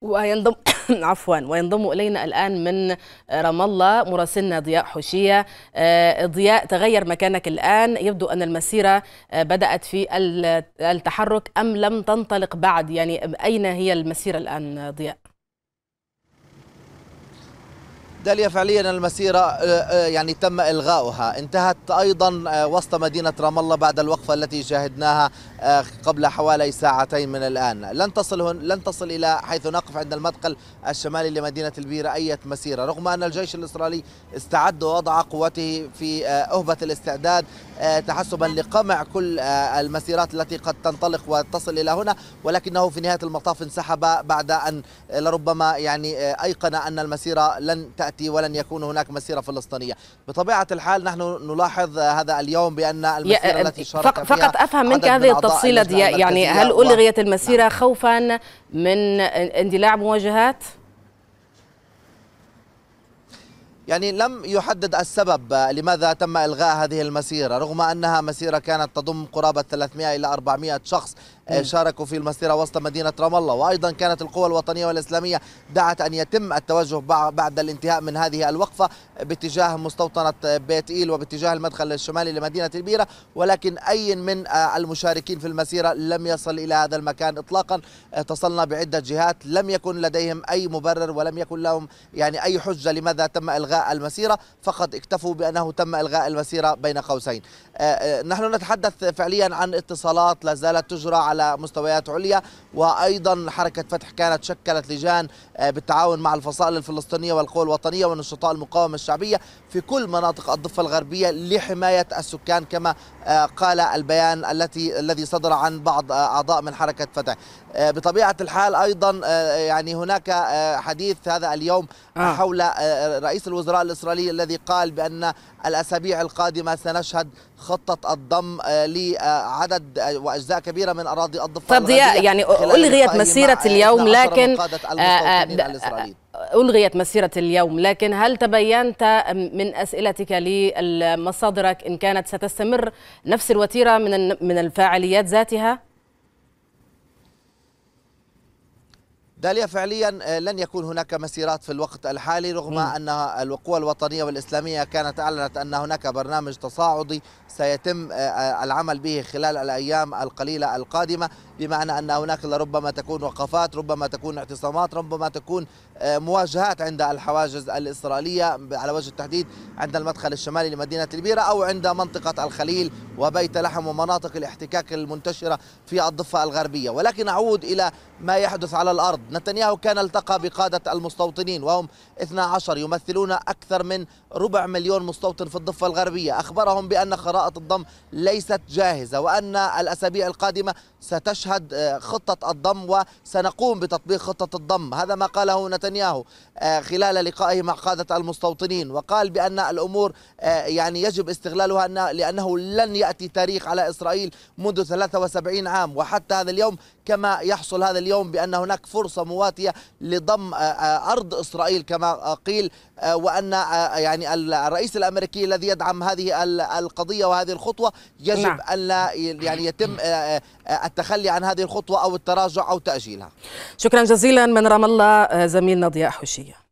وينضم عفوا وينضم الينا الان من رام الله مراسلنا ضياء حوشيه آه، ضياء تغير مكانك الان يبدو ان المسيره آه، بدات في التحرك ام لم تنطلق بعد يعني اين هي المسيره الان ضياء داليا فعليا المسيرة آه، يعني تم إلغاؤها انتهت أيضا وسط مدينة رام الله بعد الوقفة التي شاهدناها آه، قبل حوالي ساعتين من الآن لن تصل هن لن تصل إلى حيث نقف عند المدخل الشمالي لمدينة البيرة أي مسيرة رغم أن الجيش الإسرائيلي استعد ووضع قوته في آه، أهبة الاستعداد آه، تحسبا لقمع كل المسيرات التي قد تنطلق وتصل إلى هنا ولكنه في نهاية المطاف انسحب بعد أن لربما يعني أيقن أن المسيرة لن تأتي ولن يكون هناك مسيرة فلسطينية بطبيعة الحال نحن نلاحظ هذا اليوم بأن المسيرة التي شارك فقط أفهم منك هذه تفصيلة دي يعني هل ألغيت المسيرة نعم. خوفا من اندلاع مواجهات؟ يعني لم يحدد السبب لماذا تم إلغاء هذه المسيرة رغم أنها مسيرة كانت تضم قرابة 300 إلى 400 شخص شاركوا في المسيرة وسط مدينة رام الله وأيضا كانت القوى الوطنية والإسلامية دعت أن يتم التوجه بعد الانتهاء من هذه الوقفة باتجاه مستوطنة بيت إيل وباتجاه المدخل الشمالي لمدينة البيرة ولكن أي من آه، المشاركين في المسيرة لم يصل إلى هذا المكان إطلاقا آه، اتصلنا بعدة جهات لم يكن لديهم أي مبرر ولم يكن لهم يعني أي حجة لماذا تم إلغاء المسيرة فقط اكتفوا بأنه تم إلغاء المسيرة بين قوسين آه، نحن نتحدث فعليا عن اتصالات لا زالت تجرى على على مستويات عليا وايضا حركه فتح كانت شكلت لجان آه، بالتعاون مع الفصائل الفلسطينيه والقوى الوطنيه ونشطاء المقاومه الشعبيه في كل مناطق الضفه الغربيه لحمايه السكان كما آه، قال البيان التي الذي صدر عن بعض آه، اعضاء من حركه فتح بطبيعه الحال ايضا يعني هناك حديث هذا اليوم حول رئيس الوزراء الاسرائيلي الذي قال بان الاسابيع القادمه سنشهد خطة الضم آه، لعدد آه، وأجزاء كبيرة من أراضي الضفة طب يعني ألغيت مسيرة اليوم لكن آه، ألغيت مسيرة اليوم لكن هل تبينت من أسئلتك لمصادرك إن كانت ستستمر نفس الوتيرة من الفاعليات ذاتها؟ داليا فعليا آه، لن يكون هناك مسيرات في الوقت الحالي رغم م. أن القوى الوطنية والإسلامية كانت أعلنت أن هناك برنامج تصاعدي سيتم آه، آه، العمل به خلال الأيام القليلة القادمة بمعنى أن هناك لربما تكون وقفات ربما تكون اعتصامات ربما تكون مواجهات عند الحواجز الإسرائيلية على وجه التحديد عند المدخل الشمالي لمدينة البيرة أو عند منطقة الخليل وبيت لحم ومناطق الاحتكاك المنتشرة في الضفة الغربية ولكن أعود إلى ما يحدث على الأرض نتنياهو كان التقى بقادة المستوطنين وهم 12 يمثلون أكثر من ربع مليون مستوطن في الضفة الغربية أخبرهم بأن خرائط الضم ليست جاهزة وأن الأسابيع القادمة ستشهد آه، خطة الضم وسنقوم بتطبيق خطة الضم هذا ما قاله نتنياهو آه، خلال لقائه مع قادة المستوطنين وقال بأن الأمور آه، يعني يجب استغلالها لأنه لن يأتي تاريخ على إسرائيل منذ 73 عام وحتى هذا اليوم كما يحصل هذا اليوم بأن هناك فرصة فرصة مواتية لضم آه، آه، أرض إسرائيل كما آه، قيل وأن يعني الرئيس الأمريكي الذي يدعم هذه القضية وهذه الخطوة يجب نعم. أن لا يعني يتم التخلي عن هذه الخطوة أو التراجع أو تأجيلها شكرا جزيلا من رام الله زميلنا ضياء حوشيه